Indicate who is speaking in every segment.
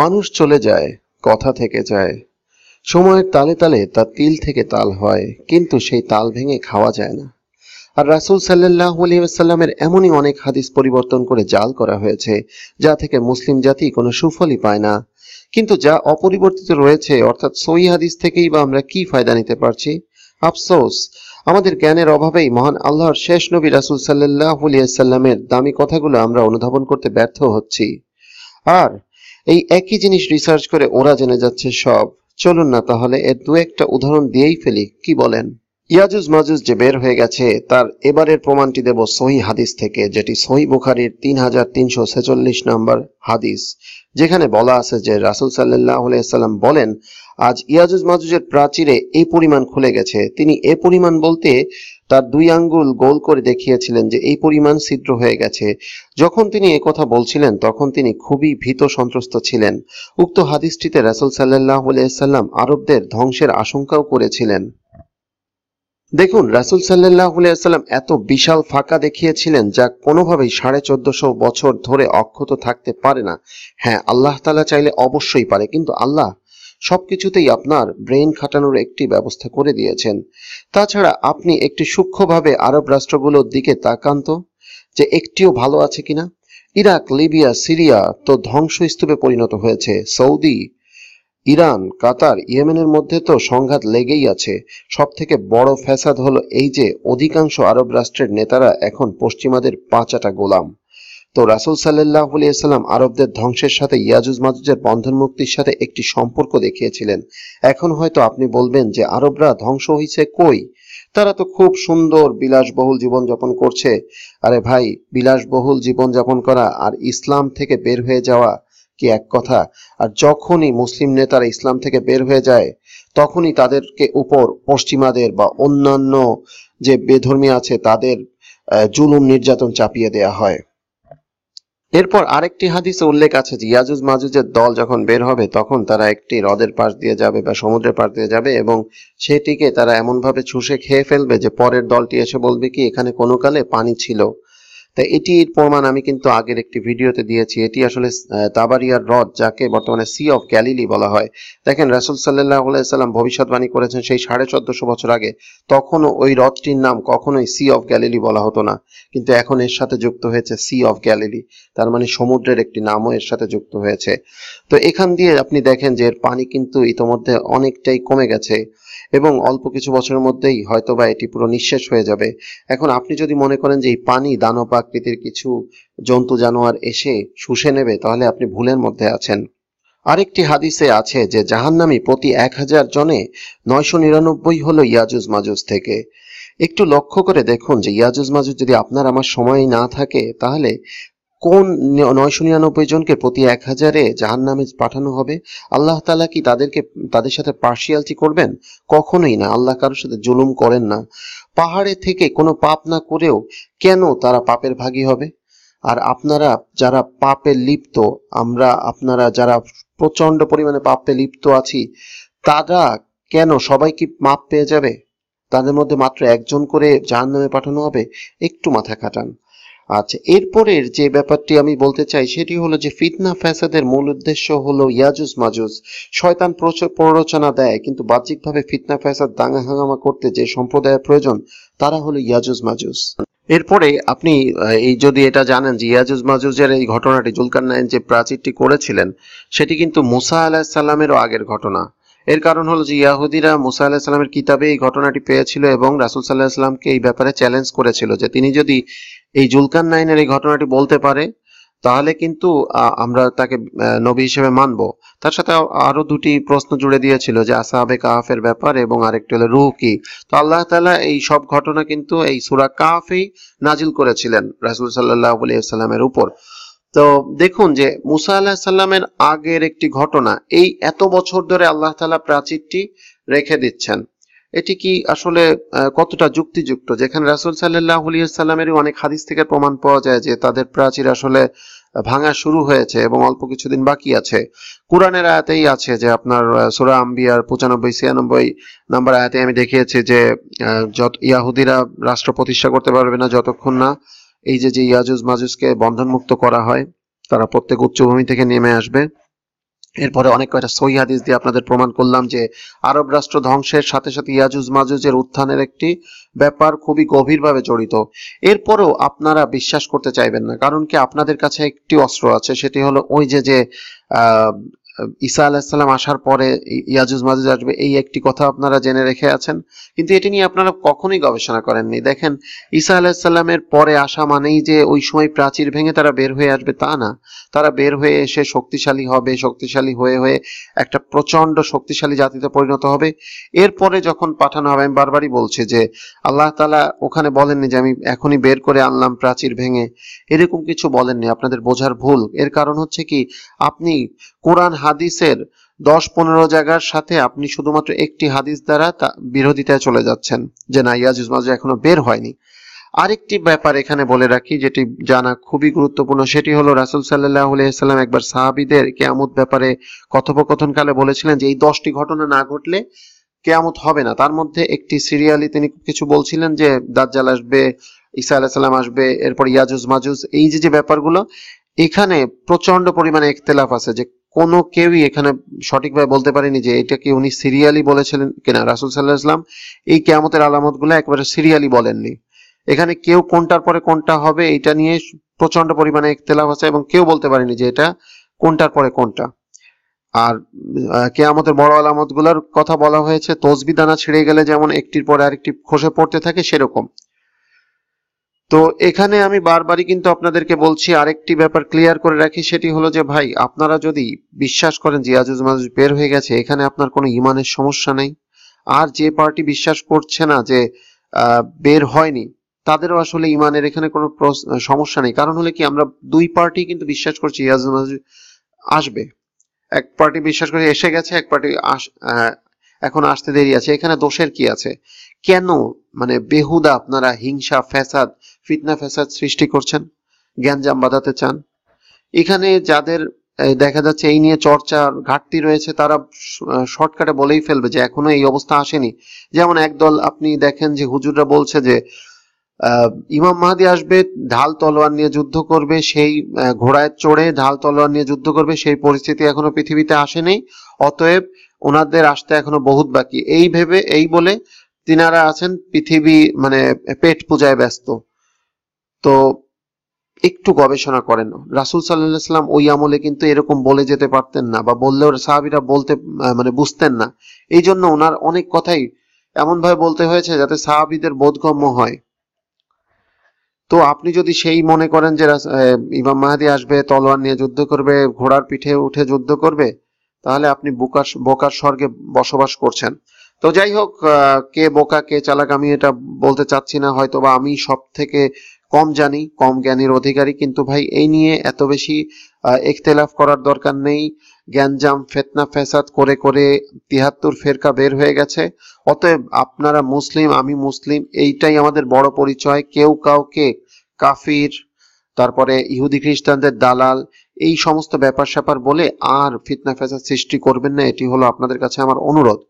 Speaker 1: মানুষ চলে যায় কথা থেকে যায় সময়ের তালে তালে তা তিল থেকে তাল হয় কিন্তু সেই তাল ভেঙে খাওয়া যায় না আর রাসুল সাল্লাহ আলিয়াল্লামের এমনই অনেক হাদিস পরিবর্তন করে জাল করা হয়েছে যা থেকে মুসলিম জাতি কোনো সুফলই পায় না কিন্তু যা অপরিবর্তিত রয়েছে অর্থাৎ সই হাদিস থেকেই বা আমরা কি ফায়দা নিতে পারছি আফসোস আমাদের জ্ঞানের অভাবেই মহান আল্লাহর শেষ নবী রাসুল সাল্লাহ সাল্লামের দামি কথাগুলো আমরা অনুধাবন করতে ব্যর্থ হচ্ছি আর এই একই জিনিস রিসার্চ করে ওরা জেনে যাচ্ছে সব চলুন না তাহলে এর দু একটা উদাহরণ দিয়েই ফেলি কি বলেন ইয়াজুজ মাজুজ যে বের হয়ে গেছে তার এবারের প্রমাণটি দেব সহি হাদিস থেকে যেটি সহি বুখারির তিন হাজার তিনশো ছেচল্লিশ নম্বর হাদিস যেখানে বলা আছে যে রাসুল সাল্লাহ সাল্লাম বলেন আজ ইয়াজুজ মাজুজের প্রাচীরে এই পরিমাণ খুলে গেছে তিনি এ পরিমাণ বলতে তার দুই আঙ্গুল গোল করে দেখিয়েছিলেন যে এই পরিমাণ ছিদ্র হয়ে গেছে যখন তিনি কথা বলছিলেন তখন তিনি খুবই ভীত সন্ত্রস্ত ছিলেন উক্ত হাদিসটিতে রাসুল সাল্লাহ সাল্লাম আরবদের ধ্বংসের আশঙ্কাও করেছিলেন দেখুন রাসুল সাল্লাহ আসাল্লাম এত বিশাল ফাঁকা দেখিয়েছিলেন যা কোনোভাবেই সাড়ে চোদ্দশো বছর ধরে অক্ষত থাকতে পারে না হ্যাঁ আল্লাহ তালা চাইলে অবশ্যই পারে কিন্তু আল্লাহ সবকিছুতেই আপনার ব্রেন খাটানোর একটি ব্যবস্থা করে দিয়েছেন তাছাড়া আপনি একটি সূক্ষ্মভাবে আরব রাষ্ট্রগুলোর দিকে তাকান্ত যে একটিও ভালো আছে কিনা ইরাক লিবিয়া সিরিয়া তো ধ্বংসস্তূপে পরিণত হয়েছে সৌদি ইরান কাতার ইয়েমেনের মধ্যে তো সংঘাত লেগেই আছে সব থেকে বড় ফ্যাসাদ হলো এই যে অধিকাংশ আরব রাষ্ট্রের নেতারা এখন পশ্চিমাদের পাঁচাটা গোলাম তো রাসুল সাল্লাহ আলিয়াল্লাম আরবদের ধ্বংসের সাথে ইয়াজুজ মাজুজের বন্ধন মুক্তির সাথে একটি সম্পর্ক দেখিয়েছিলেন এখন হয়তো আপনি বলবেন যে আরবরা ধ্বংস হয়েছে কই তারা তো খুব সুন্দর বিলাসবহুল জীবনযাপন করছে আরে ভাই বিলাসবহুল জীবনযাপন করা আর ইসলাম থেকে বের হয়ে যাওয়া কি এক কথা আর যখনই মুসলিম নেতারা ইসলাম থেকে বের হয়ে যায় তখনই তাদেরকে উপর পশ্চিমাদের বা অন্যান্য যে বেধর্মী আছে তাদের জুলুম নির্যাতন চাপিয়ে দেয়া হয় এরপর আরেকটি হাদিসে উল্লেখ আছে যে ইয়াজুজ মাজুজের দল যখন বের হবে তখন তারা একটি হ্রদের পাশ দিয়ে যাবে বা সমুদ্রের পাশ দিয়ে যাবে এবং সেটিকে তারা এমনভাবে ছুষে খেয়ে ফেলবে যে পরের দলটি এসে বলবে কি এখানে কোনো কালে পানি ছিল তাই এটি প্রমাণ আমি কিন্তু আগের একটি ভিডিওতে দিয়েছি এটি আসলে তাবারিয়ার হ্রদ যাকে বর্তমানে সি অফ গ্যালিলি বলা হয় দেখেন রাসুল সাল্লাহ আলাইসাল্লাম ভবিষ্যৎবাণী করেছেন সেই সাড়ে চোদ্দশো বছর আগে তখনও ওই হ্রদটির নাম কখনোই সি অফ গ্যালিলি বলা হতো না কিন্তু এখন এর সাথে যুক্ত হয়েছে সি অফ গ্যালিলি তার মানে সমুদ্রের একটি নামও এর সাথে যুক্ত হয়েছে তো এখান দিয়ে আপনি দেখেন যে এর পানি কিন্তু ইতোমধ্যে অনেকটাই কমে গেছে এবং অল্প কিছু বছরের মধ্যেই হয়তোবা এটি পুরো নিঃশেষ হয়ে যাবে এখন আপনি যদি মনে করেন যে এই পানি দানব আকৃতির কিছু জন্তু জানোয়ার এসে শুষে নেবে তাহলে আপনি ভুলের মধ্যে আছেন আরেকটি হাদিসে আছে যে জাহান্নামি প্রতি এক হাজার জনে নয়শো নিরানব্বই হলো ইয়াজুজ মাজুজ থেকে একটু লক্ষ্য করে দেখুন যে ইয়াজুজ মাজুজ যদি আপনার আমার সময় না থাকে তাহলে কোন নয়শো নিরানব্বই জনকে প্রতি এক হাজারে জাহান নামে পাঠানো হবে আল্লাহ তালা কি তাদেরকে তাদের সাথে পার্শিয়ালটি করবেন কখনোই না আল্লাহ কারোর সাথে জুলুম করেন না পাহাড়ে থেকে কোনো পাপ না করেও কেন তারা পাপের ভাগী হবে আর আপনারা যারা পাপে লিপ্ত আমরা আপনারা যারা প্রচন্ড পরিমাণে পাপে লিপ্ত আছি তারা কেন সবাই কি মাপ পেয়ে যাবে তাদের মধ্যে মাত্র একজন করে যার নামে পাঠানো হবে একটু মাথা খাটান আচ্ছা এরপরের যে ব্যাপারটি আমি বলতে চাই সেটি হলো যে ফিতনা ফ্যাসাদের মূল উদ্দেশ্য হলো ইয়াজুজ মাজুজ শয়তান প্ররোচনা দেয় কিন্তু বাহ্যিকভাবে ফিতনা ফ্যাসাদ দাঙ্গা হাঙ্গামা করতে যে সম্প্রদায়ের প্রয়োজন তারা হলো ইয়াজুজ মাজুজ এরপরে আপনি এই যদি এটা জানেন যে ইয়াজুজ মাজুজের এই ঘটনাটি জুলকার নাইন যে প্রাচীরটি করেছিলেন সেটি কিন্তু মুসা আলাহ সাল্লামেরও আগের ঘটনা এর কারণ হলো যে ইয়াহুদিরা মুসা আল্লাহ সাল্লামের কিতাবে এই ঘটনাটি পেয়েছিল এবং রাসুল সাল্লাহ সাল্লামকে এই ব্যাপারে চ্যালেঞ্জ করেছিল যে তিনি যদি এই জুলকান নাইনের এই ঘটনাটি বলতে পারে তাহলে কিন্তু আমরা তাকে নবী হিসেবে মানব তার সাথে আরো দুটি প্রশ্ন জুড়ে দিয়েছিল যে আসাহাবে কাহাফের ব্যাপার এবং আরেকটি হলো রুহ কি তো আল্লাহ তালা এই সব ঘটনা কিন্তু এই সুরা কাহাফেই নাজিল করেছিলেন রাসুল সাল্লাহ আলিয়া সাল্লামের উপর তো দেখুন যে মুসা আল্লাহ সাল্লামের আগের একটি ঘটনা এই এত বছর ধরে আল্লাহ তালা প্রাচীরটি রেখে দিচ্ছেন এটি কি আসলে কতটা যুক্তিযুক্ত যেখানে রাসুল সাল্লাহ সাল্লামেরই অনেক হাদিস থেকে প্রমাণ পাওয়া যায় যে তাদের প্রাচীর আসলে ভাঙা শুরু হয়েছে এবং অল্প কিছুদিন বাকি আছে কোরআনের আয়াতেই আছে যে আপনার সোরা আম্বিয়ার পঁচানব্বই ছিয়ানব্বই নাম্বার আয়াতে আমি দেখিয়েছি যে যত ইয়াহুদিরা রাষ্ট্র প্রতিষ্ঠা করতে পারবে না যতক্ষণ না এই যে যে ইয়াজুজ মাজুজকে বন্ধনমুক্ত করা হয় তারা প্রত্যেক উচ্চভূমি থেকে নেমে আসবে এরপরে অনেক কয়টা সহি হাদিস দিয়ে আপনাদের প্রমাণ করলাম যে আরব রাষ্ট্র ধ্বংসের সাথে সাথে ইয়াজুজ মাজুজের উত্থানের একটি ব্যাপার খুবই গভীরভাবে জড়িত এরপরও আপনারা বিশ্বাস করতে চাইবেন না কারণ কি আপনাদের কাছে একটি অস্ত্র আছে সেটি হলো ওই যে যে ঈসা আলাহিসাল্লাম আসার পরে ইয়াজুজ মাজুজ আসবে এই একটি কথা আপনারা জেনে রেখে আছেন কিন্তু এটি নিয়ে আপনারা কখনোই গবেষণা করেননি দেখেন ঈসা আলাহিসাল্লামের পরে আসা মানেই যে ওই সময় প্রাচীর ভেঙে তারা বের হয়ে আসবে তা না তারা বের হয়ে এসে শক্তিশালী হবে শক্তিশালী হয়ে হয়ে একটা প্রচন্ড শক্তিশালী জাতিতে পরিণত হবে এরপরে যখন পাঠানো হবে আমি বারবারই বলছি যে আল্লাহ তালা ওখানে বলেননি যে আমি এখনই বের করে আনলাম প্রাচীর ভেঙে এরকম কিছু বলেননি আপনাদের বোঝার ভুল এর কারণ হচ্ছে কি আপনি কোরআন হাদিসের দশ পনেরো জায়গার সাথে আপনি শুধুমাত্র একটি হাদিস দ্বারা তা বিরোধিতায় চলে যাচ্ছেন যে না ইয়াজ মাজুজ এখনো বের হয়নি আরেকটি ব্যাপার এখানে বলে রাখি যেটি জানা খুবই গুরুত্বপূর্ণ সেটি হলো রাসুল সাল্লাহ সাল্লাম একবার সাহাবিদের কেয়ামত ব্যাপারে কথোপকথনকালে বলেছিলেন যে এই দশটি ঘটনা না ঘটলে কেয়ামত হবে না তার মধ্যে একটি সিরিয়ালি তিনি কিছু বলছিলেন যে দাজ্জাল আসবে ইসা আলাহ সাল্লাম আসবে এরপর ইয়াজুজ মাজুজ এই যে যে ব্যাপারগুলো এখানে প্রচন্ড পরিমাণে একতেলাফ আছে যে কোনো কেউই এখানে সঠিকভাবে বলতে পারেনি যে এটা কি উনি সিরিয়ালি বলেছিলেন কিনা রাসুল সাল্লাহ ইসলাম এই কেয়ামতের আলামতগুলো একবারে সিরিয়ালি বলেননি এখানে কেউ কোনটার পরে কোনটা হবে এটা নিয়ে প্রচন্ড পরিমাণে একতেলাভ আছে এবং কেউ বলতে পারেনি যে এটা কোনটার পরে কোনটা আর কেয়ামতের বড় আলামতগুলোর কথা বলা হয়েছে তসবি দানা ছিঁড়ে গেলে যেমন একটির পরে আরেকটি খসে পড়তে থাকে সেরকম তো এখানে আমি বারবারই কিন্তু আপনাদেরকে বলছি আরেকটি ব্যাপার ক্লিয়ার করে রাখি সেটি হলো যে ভাই আপনারা যদি বিশ্বাস করেন যে আজুজ মাজুজ বের হয়ে গেছে এখানে আপনার কোনো ইমানের সমস্যা নেই আর যে পার্টি বিশ্বাস করছে না যে বের হয়নি তাদেরও আসলে ইমানের এখানে কোনো সমস্যা নেই কারণ হলে কি আমরা দুই পার্টি কিন্তু বিশ্বাস করছি ইয়াজুজ মাজুজ আসবে এক পার্টি বিশ্বাস করে এসে গেছে এক পার্টি আস এখন আসতে দেরি আছে এখানে দোষের কি আছে কেন মানে বেহুদা আপনারা হিংসা ফ্যাসাদ ফিতনা ফেসাদ সৃষ্টি করছেন জ্ঞানজাম বাঁধাতে চান এখানে যাদের দেখা যাচ্ছে এই নিয়ে চর্চার ঘাটতি রয়েছে তারা শর্টকাটে বলেই ফেলবে যে এখনো এই অবস্থা আসেনি যেমন একদল আপনি দেখেন যে হুজুররা বলছে যে ইমাম মাহাদি আসবে ঢাল তলোয়ার নিয়ে যুদ্ধ করবে সেই ঘোড়ায় চড়ে ঢাল তলোয়ার নিয়ে যুদ্ধ করবে সেই পরিস্থিতি এখনো পৃথিবীতে আসেনি অতএব ওনাদের আসতে এখনো বহুত বাকি এই ভেবে এই বলে তিনারা আছেন পৃথিবী মানে পেট পূজায় ব্যস্ত তো একটু গবেষণা করেন রাসুল সাল্লাহ সাল্লাম ওই আমলে কিন্তু এরকম বলে যেতে পারতেন না বা বললেও সাহাবিরা বলতে মানে বুঝতেন না এই জন্য ওনার অনেক কথাই এমন ভাবে বলতে হয়েছে যাতে সাহাবিদের বোধগম্য হয় তো আপনি যদি সেই মনে করেন যে ইমাম মাহাদি আসবে তলোয়ার নিয়ে যুদ্ধ করবে ঘোড়ার পিঠে উঠে যুদ্ধ করবে তাহলে আপনি বোকার বোকার স্বর্গে বসবাস করছেন তো যাই হোক কে বোকা কে চালাক আমি এটা বলতে চাচ্ছি না হয়তো বা আমি সব থেকে কম জানি কম জ্ঞানের অধিকারী কিন্তু ভাই এই নিয়ে এত বেশি ইখতলাফ করার দরকার নেই জ্ঞানজাম ফেতনা ফেসাদ করে করে তিহাত্তর ফেরকা বের হয়ে গেছে অতএব আপনারা মুসলিম আমি মুসলিম এইটাই আমাদের বড় পরিচয় কেউ কাউকে কাফির তারপরে ইহুদি খ্রিস্টানদের দালাল এই সমস্ত ব্যাপার স্যাপার বলে আর ফিতনা ফেসাদ সৃষ্টি করবেন না এটি হলো আপনাদের কাছে আমার অনুরোধ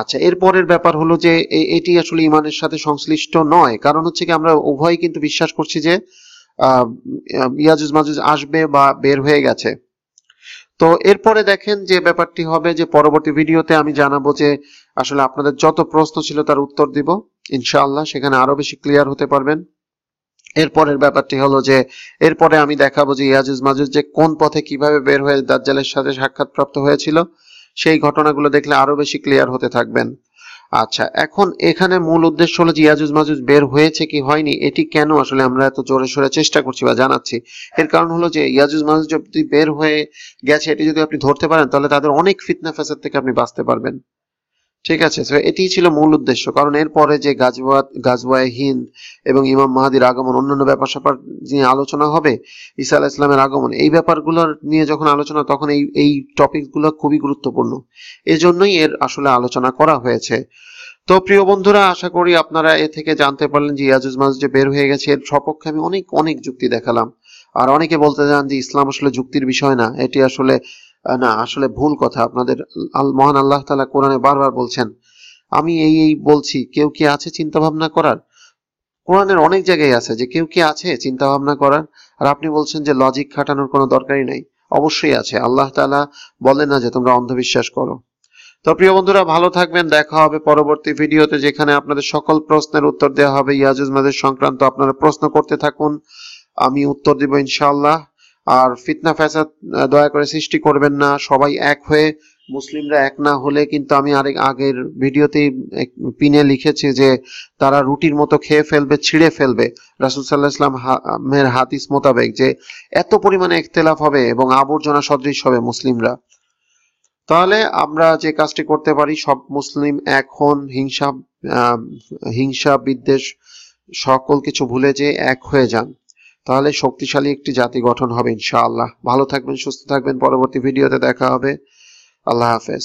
Speaker 1: আচ্ছা এরপরের ব্যাপার হলো যে এটি আসলে ইমানের সাথে সংশ্লিষ্ট নয় কারণ হচ্ছে কি আমরা উভয়ই কিন্তু বিশ্বাস করছি যে ইয়াজুজ মাজুজ আসবে বা বের হয়ে গেছে তো এরপরে দেখেন যে ব্যাপারটি হবে যে পরবর্তী ভিডিওতে আমি জানাবো যে আসলে আপনাদের যত প্রশ্ন ছিল তার উত্তর দিব ইনশাআল্লাহ সেখানে আরো বেশি ক্লিয়ার হতে পারবেন এরপরের ব্যাপারটি হলো যে এরপরে আমি দেখাবো যে ইয়াজুজ মাজুজ যে কোন পথে কিভাবে বের হয়ে দাজ্জালের সাথে সাক্ষাৎ প্রাপ্ত হয়েছিল সেই ঘটনাগুলো দেখলে আরো বেশি ক্লিয়ার হতে থাকবেন আচ্ছা এখন এখানে মূল উদ্দেশ্য হলো যে ইয়াজুজ মাজুজ বের হয়েছে কি হয়নি এটি কেন আসলে আমরা এত জোরে সোরে চেষ্টা করছি বা জানাচ্ছি এর কারণ হলো যে ইয়াজুজ মাজুজ যদি বের হয়ে গেছে এটি যদি আপনি ধরতে পারেন তাহলে তাদের অনেক ফিতনা ফ্যাসাদ থেকে আপনি বাঁচতে পারবেন ঠিক আছে তো এটি ছিল মূল উদ্দেশ্য কারণ এরপরে যে গাজওয়াত গাজওয়ায় হিন্দ এবং ইমাম মাহাদির আগমন অন্যান্য ব্যাপার স্যাপার নিয়ে আলোচনা হবে ঈসা আলাহ ইসলামের আগমন এই ব্যাপারগুলোর নিয়ে যখন আলোচনা তখন এই এই টপিকগুলো খুবই গুরুত্বপূর্ণ এজন্যই এর আসলে আলোচনা করা হয়েছে তো প্রিয় বন্ধুরা আশা করি আপনারা এ থেকে জানতে পারলেন যে ইয়াজুজ মাজ যে বের হয়ে গেছে এর সপক্ষে আমি অনেক অনেক যুক্তি দেখালাম আর অনেকে বলতে চান যে ইসলাম আসলে যুক্তির বিষয় না এটি আসলে না আসলে ভুল কথা আপনাদের মহান আল্লাহ তালা কোরআনে বারবার বলছেন আমি এই এই বলছি কেউ কি আছে চিন্তা ভাবনা করার কোরআনের অনেক জায়গায় আছে যে কেউ কি আছে চিন্তা ভাবনা করার আর আপনি বলছেন যে লজিক খাটানোর কোনো দরকারই নাই অবশ্যই আছে আল্লাহ তালা বলে না যে তোমরা অন্ধবিশ্বাস করো তো প্রিয় বন্ধুরা ভালো থাকবেন দেখা হবে পরবর্তী ভিডিওতে যেখানে আপনাদের সকল প্রশ্নের উত্তর দেওয়া হবে ইয়াজুজ মাদের সংক্রান্ত আপনারা প্রশ্ন করতে থাকুন আমি উত্তর দিব ইনশাআল্লাহ আর ফিতনা ফ্যাসাদ দয়া করে সৃষ্টি করবেন না সবাই এক হয়ে মুসলিমরা এক না হলে কিন্তু আমি আরেক আগের ভিডিওতেই পিনে লিখেছি যে তারা রুটির মতো খেয়ে ফেলবে ছিঁড়ে ফেলবে রাসুল সাল্লাহ ইসলাম হাতিস মোতাবেক যে এত পরিমাণে একতেলাফ হবে এবং আবর্জনা সদৃশ হবে মুসলিমরা তাহলে আমরা যে কাজটি করতে পারি সব মুসলিম এখন হিংসা হিংসা বিদ্বেষ সকল কিছু ভুলে যে এক হয়ে যান তাহলে শক্তিশালী একটি জাতি গঠন হবে ইনশাআল্লাহ ভালো থাকবেন সুস্থ থাকবেন পরবর্তী ভিডিওতে দেখা হবে আল্লাহ হাফেজ